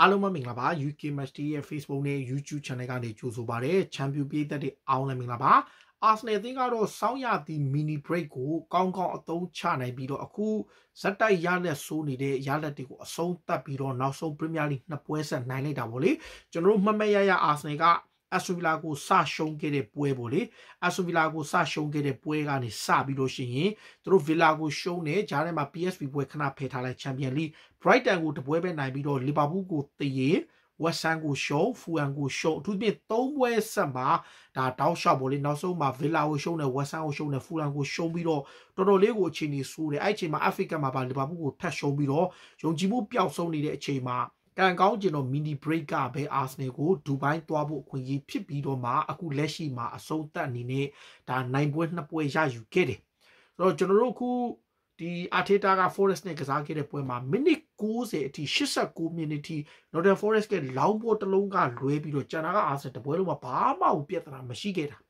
အားလုံးပဲမင်္ဂလာပါ UK Match Day ရဲ့ Facebook နဲ့ YouTube Channel ကနေကြိုဆိုပါရစေ။ Champion ပြည်သက်တွေအောင်လည်းမင်္ဂလာပါ။ Arsenal အသင်းကတော့စောင်းရသည့် mini break ကိုကောင်းကောင်းအသုံးချနိုင်ပြီးတော့အခုဇက်တိုက်ရလက်ဆိုးနေတဲ့ရလက်တွေကိုအဆုံးသတ်ပြီးတော့နောက်ဆုံး Premier League နှစ်ပွဲဆက်နိုင်လိုက်တာပေါ့လေ။ကျွန်တော်တို့မှတ်မှတ်ရရ Arsenal ကအဆူဗီလာကိုစရှုံးခဲ့တဲ့ပွဲပေါ့လေအဆူဗီလာကိုစရှုံးခဲ့တဲ့ပွဲကနေစပြီးလို့ရှိရင်သူတို့ဗီလာကိုရှုံးတယ်ဂျားထဲမှာ PSV ပွဲခဏဖယ်ထားလိုက်ချန်ပီယံလိဘရိုက်တန်ကိုတပွဲပဲနိုင်ပြီးတော့လီဗာပူးကိုတည်ရင်ဝက်ဆန်ကိုရှုံးဖူအန်ကိုရှုံးအထူးသဖြင့်၃ပွဲဆက်မှာဒါတောက်လျှောက်ပေါ့လေနောက်ဆုံးမှာဗီလာကိုရှုံးတယ်ဝက်ဆန်ကိုရှုံးတယ်ဖူအန်ကိုရှုံးပြီးတော့တော်တော်လေးကိုအချိန်ကြီးဆိုးတယ်အဲ့အချိန်မှာအာဖရိကမှာပါလီဗာပူးကိုထပ်ရှုံးပြီးတော့ယုံကြည်မှုပျောက်ဆုံးနေတဲ့အချိန်မှာကံကောင်းကျင်တော့ mini break ကပဲ Arsenal ကိုဒူဘိုင်းသွားဖို့အခွင့်အရေးဖြစ်ပြီးတော့မှအခုလက်ရှိမှာအဆုံးသတ်အနေနဲ့ဒါနိုင်ပွဲနှစ်ပွဲရယူခဲ့တယ်။ဆိုတော့ကျွန်တော်တို့အခုဒီအာထေတာက Forest နဲ့ကစားခဲ့တဲ့ပွဲမှာမိနစ်90အထိ89မိနစ်အထိ Northern Forest ကလောင်းပေါ်တစ်လုံးကလွဲပြီးတော့ကျန်တာက Arsenal တပွဲလုံးမှာဘာမှပြဿနာမရှိခဲ့တာ။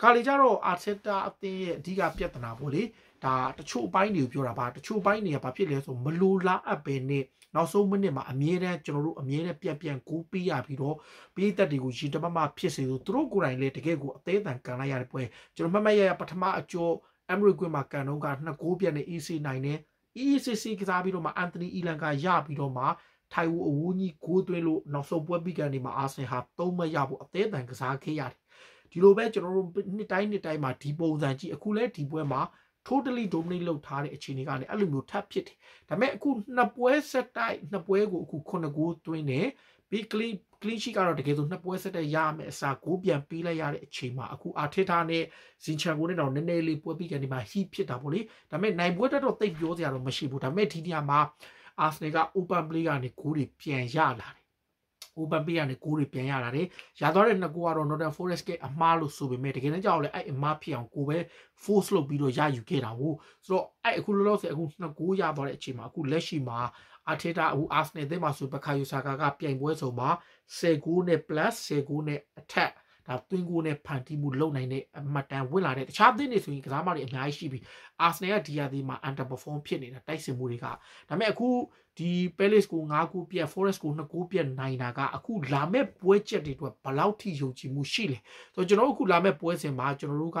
ခါလေကြတော့အာချက်တာအသင်းရဲ့အဓိကပြဿနာပေါ့လေဒါတချို့အပိုင်းတွေကိုပြောတာပါတချို့အပိုင်းတွေကဘာဖြစ်လဲဆိုမလိုလားအပ်ပဲနဲ့နောက်ဆုံးမိနစ်မှာအမြဲတမ်းကျွန်တော်တို့အမြဲတမ်းပြန်ပြန်ကူးပေးရပြီးတော့ပြည်သက်တွေကိုရည်တမမဖြစ်စေလို့သူတို့ကိုယ်တိုင်လည်းတကယ့်ကိုအသေးအံကန်လိုက်ရတဲ့ပွဲကျွန်တော်မှတ်မှတ်ရရပထမအကျော် Emery Quinn မှာကန်တော့က2ဂိုးပြန်နဲ့ EC နိုင်နဲ့ ECC ကစားပြီးတော့မှ Anthony Elan ကရပြီးတော့မှထိုင်ဝအဝူးကြီးဂိုးသွင်းလို့နောက်ဆုံးပွဲပြီးကန်ဒီမှာအာဆင်ဟာ၃မှတ်ရဖို့အသေးအံကစားခဲ့ရတယ်ဒီလိုပဲကျွန်တော်တို့နှစ်တိုင်းနှစ်တိုင်းမှာဒီပုံစံကြီးအခုလဲဒီပွဲမှာ totally dominate လုပ်ထားတဲ့အခြေအနေကနေအဲ့လိုမျိုးထပ်ဖြစ်တယ်ဒါပေမဲ့အခုနှစ်ပွဲဆက်တိုက်နှစ်ပွဲကိုအခု9ဂိုးသွင်းတယ် big clean clean sheet ကတော့တကယ်ဆိုနှစ်ပွဲဆက်တက်ရမယ်အစားဂိုးပြန်ပေးလိုက်ရတဲ့အချိန်မှာအခုအာထစ်တာနဲ့ဇင်ချန်ကိုနဲ့တော့နည်းနည်းလေးပွဲပြီးကန်ဒီမှာ heat ဖြစ်တာပေါ့လေဒါပေမဲ့နိုင်ပွဲတက်တော့တိတ်ပြောစရာတော့မရှိဘူးဒါပေမဲ့ဒီနေရာမှာ Arsenal က open play ကနေဂိုးတွေပြန်ရလာတယ် open play ကနေကိုးတွေပြန်ရတာတယ်ရသွားတဲ့နှစ်ကိုကတော့ Northern Forest ကအမှားလို့ဆိုပေမဲ့တကယ်တမ်းကျတော့လည်းအဲ့အမှားဖြစ်အောင်ကိုပဲ force လုပ်ပြီးတော့ရယူခဲ့တာဟိုဆိုတော့အဲ့အခုလောလောဆယ်အခုနှစ်ကိုရသွားတဲ့အချိန်မှာအခုလက်ရှိမှာအာထေတာအခု Arsenal အသင်းမှာဆိုဘကာယိုဆာကာကပြိုင်ပွဲဆုံးမှာ10ဂိုးနဲ့ plus 10ဂိုးနဲ့အထက်ဒါသွင်းကိုနဲ့ဖန်တီးမှုလုပ်နိုင်တဲ့အမတန်ဝင်လာတဲ့တခြားသင်းတွေဆိုရင်ကစားမတွေအများကြီးရှိပြီးအာဆင်နယ်ကဒီယာဒီမှာ under perform ဖြစ်နေတာတိုက်စင်မှုတွေကဒါပေမဲ့အခုဒီ Palace ကို9ခုပြက် Forest ကို2ခုပြက်နိုင်တာကအခုလာမဲ့ပွဲချက်တွေအတွက်ဘယ်လောက်ထိယုံကြည်မှုရှိလဲဆိုတော့ကျွန်တော်တို့အခုလာမဲ့ပွဲစဉ်မှာကျွန်တော်တို့က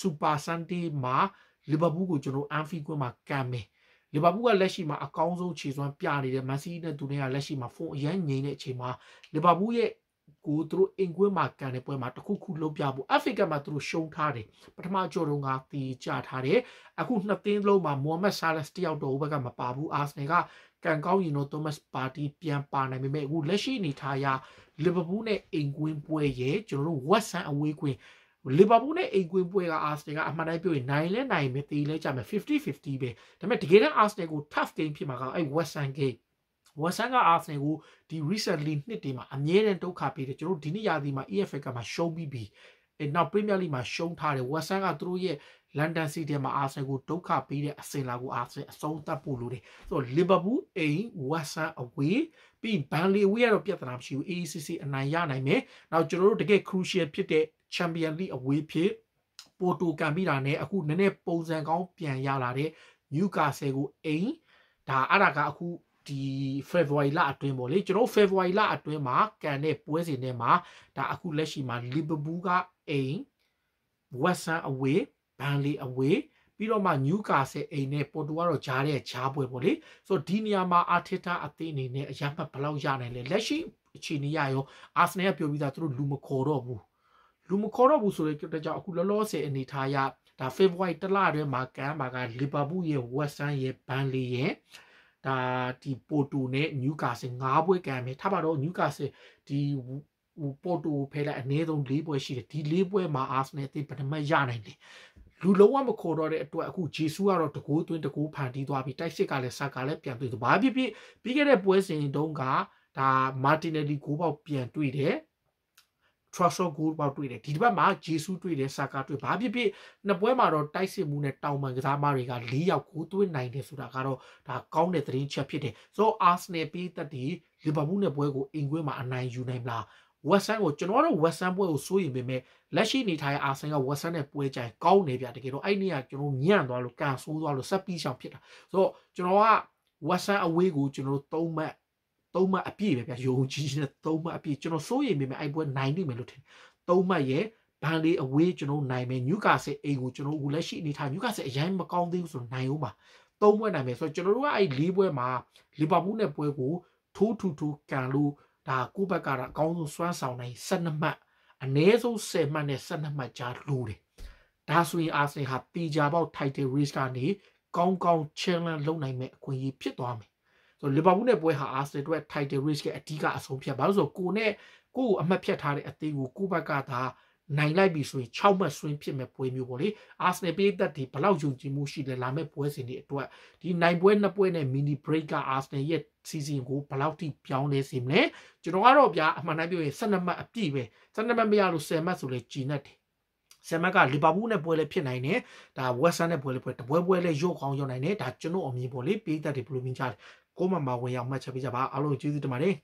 Super Sunday မှာလီဗာပူးကိုကျွန်တော် Anfield ကွင်းမှာကမ်းမယ်လီဗာပူးကလက်ရှိမှာအကောင်းဆုံးခြေစွမ်းပြနေတဲ့မန်စီးနဲ့သူတွေကလက်ရှိမှာဖုန်အရန်ငိမ့်တဲ့အချိန်မှာလီဗာပူးရဲ့ကိုသူတို့အင်ကွင်းမှာကန်တဲ့ပွဲမှာတခုခုလုံးပြဖို့ FA ကမှာသူတို့ရှုံးထားတယ်ပထမကြော်တုန်းကတီးကြထားတယ်အခုနှစ်သင်းလုံးမှာမိုဟာမက်ဆာလက်စ်တယောက်တော့ဘက်ကမပါဘူးအာဆနယ်ကကန်ကောင်းရင်တော့ Thomas Party ပြန်ပါနိုင်ပေမဲ့အခုလက်ရှိအနေထားအရ Liverpool နဲ့အင်ကွင်းပွဲရဲ့ကျွန်တော်တို့ West Ham အဝေးကွင်းလီဗာပူးနဲ့အိမ်ကွင်းပွဲကအာစနယ်ကအမှန်တိုင်းပြောရင်နိုင်လဲနိုင်မယ်တေးလဲကြမယ်50-50ပဲဒါပေမဲ့တကယ်တမ်းအာစနယ်ကို tough game ဖြစ်မှာကအဲ့ West Ham game ဝက်ဆန်ကအာဆင်ကိုဒီ recently နှစ်တည်းမှာအမြဲတမ်းဒုက္ခပေးတယ်ကျွန်တော်ဒီနှစ်ရာသီမှာ EFL ကမှာရှုံးပြီးပြီအဲ့နောက် Premier League မှာရှုံးထားတယ်ဝက်ဆန်ကသူတို့ရဲ့ London City မှာအာဆင်ကိုဒုက္ခပေးတဲ့အစင်လာကိုအာဆင်အဆုံးသတ်ဖို့လိုတယ်ဆိုတော့ Liverpool အိမ် West Ham away ပြီး Burnley away ကတော့ပြဿနာမရှိဘူး AECC အနိုင်ရနိုင်မယ်နောက်ကျွန်တော်တို့တကယ် crucial ဖြစ်တဲ့ Champion League away ဖြစ်ပိုတိုကန်ပြီးတာနဲ့အခုနည်းနည်းပုံစံကောင်းပြန်ရလာတဲ့ Newcastle ကိုအိမ်ဒါအဲ့ဒါကအခုဒီ February လအတွင်းပေါ့လေကျွန်တော် February လအတွင်းမှာကန်တဲ့ပွဲစဉ်တွေမှာဒါအခုလက်ရှိမှာ Liverpool ကအိမ် West Ham away Burnley away ပြီးတော့မှ Newcastle အိမ်နဲ့ Porto ကတော့ဂျားတဲ့ဂျားပွဲပေါ့လေဆိုတော့ဒီနေရာမှာ Arteta အသင်းအနေနဲ့အရမ်းမှဘယ်လောက်ရနိုင်လဲလက်ရှိအခြေအနေရရော Arsenal ကပြောပြီးသားသူတို့လူမခေါ်တော့ဘူးလူမခေါ်တော့ဘူးဆိုတဲ့ကြောင့်အခုလောလောဆယ်အနေထားရဒါ February တလအတွင်းမှာကန်ပါက Liverpool ရဲ့ West Ham ရဲ့ Burnley ရဲ့ဒါဒီပိုတိုနဲ့နျူကာဆယ်၅ပွဲကန်မယ်ထားပါတော့နျူကာဆယ်ဒီပိုတိုဖဲလိုက်အနည်းဆုံး၄ပွဲရှိတယ်ဒီ၄ပွဲမှာအာဆနယ်အသင်းပထမရနိုင်တယ်လူလုံးဝမခေါ်တော့တဲ့အတွက်အခုဂျေဆူကတော့တကိုးသွင်းတကိုးဖန်တီးသွားပြီတိုက်စစ်ကလည်းဆက်ကလည်းပြန်တွေ့သွားဘာဖြစ်ဖြစ်ပြီးခဲ့တဲ့ပွဲစဉ်တုန်းကဒါမာတင်နယ်လီဂိုးပေါက်ပြန်တွေ့တယ် Trussell goal ပေါက်တွေ့တယ်ဒီတစ်ပတ်မှာဂျေဆူးတွေ့တယ်ဆာကာတွေ့ဘာဖြစ်ဖြစ်နှစ်ပွဲမှာတော့တိုက်စစ်မှုနဲ့တောင်ပန်ကစားသမားတွေက၄ယောက်ကိုသွင်းနိုင်တယ်ဆိုတာကတော့ဒါကောင်းတဲ့သတင်းချက်ဖြစ်တယ်ဆိုတော့ Arsenal ပေးသက်ဒီလီဗာပူးနဲ့ပွဲကိုအင်ကွင်းမှာအနိုင်ယူနိုင်မလားဝက်ဆန်ကိုကျွန်တော်တို့ဝက်ဆန်ပွဲကိုစိုးရင်ပေမဲ့လက်ရှိနေထိုင်အာဆန်ကဝက်ဆန်နဲ့ပွဲကြိုင်ကောင်းနေပြတကယ်တော့အဲ့နေ့ကကျွန်တော်ညံ့သွားလို့ကန်ဆိုးသွားလို့ဆက်ပြီးရှောင်ဖြစ်တာဆိုတော့ကျွန်တော်ကဝက်ဆန်အဝေးကိုကျွန်တော်တို့၃မှတ်သုံးမှအပြည့်ပဲဗျာယုံကြည်တဲ့သုံးမှအပြည့်ကျွန်တော်စိုးရိမ်မိမယ်အဲ့ပွဲနိုင်နိုင်မယ်လို့ထင်သုံးမှရဲ့ဘန်လေးအဝေးကျွန်တော်နိုင်မယ်ညူကာဆယ်အိမ်ကိုကျွန်တော်ဟိုလက်ရှိအနေထားညူကာဆယ်အရင်မကောင်းသေးဘူးဆိုတော့နိုင်အောင်ပါသုံးပွဲနိုင်မယ်ဆိုတော့ကျွန်တော်တို့ကအဲ့လေးပွဲမှာလီဗာပူးနဲ့ပွဲကိုထိုးထူထူကန်လို့ဒါကိုဘက်ကတော့အကောင်းဆုံးစွမ်းဆောင်နိုင်12မှတ်အနည်းဆုံး10မှတ်နဲ့12မှတ်ကြားလိုတယ်ဒါဆိုရင်အာဆင်ဟာတီဂျာပေါက် title race ကနေကောင်းကောင်း challenge လုပ်နိုင်မဲ့အခွင့်အရေးဖြစ်သွားမယ်ဆိုလီဗာပူးနဲ့ပွဲဟာအာဆင်အတွက် title race ကအဓိကအဆုံးဖြတ်ဘာလို့ဆိုကိုနဲ့ကိုကိုအမှတ်ဖြတ်ထားတဲ့အသေးကိုကိုဘက်ကသာနိုင်လိုက်ပြီဆိုရင်6မှတ်ဆွင်းဖြစ်မဲ့ပွဲမျိုးပေါ့လေအာဆင်ပြည်သက်ဒီဘလောက်ယုံကြည်မှုရှိလဲလာမဲ့ပွဲစဉ်တွေအတွက်ဒီနိုင်ပွဲနှစ်ပွဲနဲ့မီနီဘရိတ်ကအာဆင်ရဲ့စီစဉ်ကိုဘလောက်ထိပြောင်းလဲစေမလဲကျွန်တော်ကတော့ဗျာအမှန်တမ်းပြောရင်12မှတ်အပြည့်ပဲ12မှတ်မရလို့10မှတ်ဆိုလဲကြီးနေတယ်ဆမ်မက်ကလီဗာပူးနဲ့ပွဲလည်းဖြစ်နိုင်တယ်ဒါဝက်ဆန်နဲ့ပွဲလည်းပွဲတပွဲပွဲလည်းရုတ်ကောင်းရောက်နိုင်တယ်ဒါကျွန်တော်အမြင်ပေါ့လေပေးသက်တွေဘယ်လိုမြင်ကြလဲကိုမမဝင်ရောက်မှတ်ချက်ပေးကြပါအားလုံးကျေးဇူးတင်ပါတယ်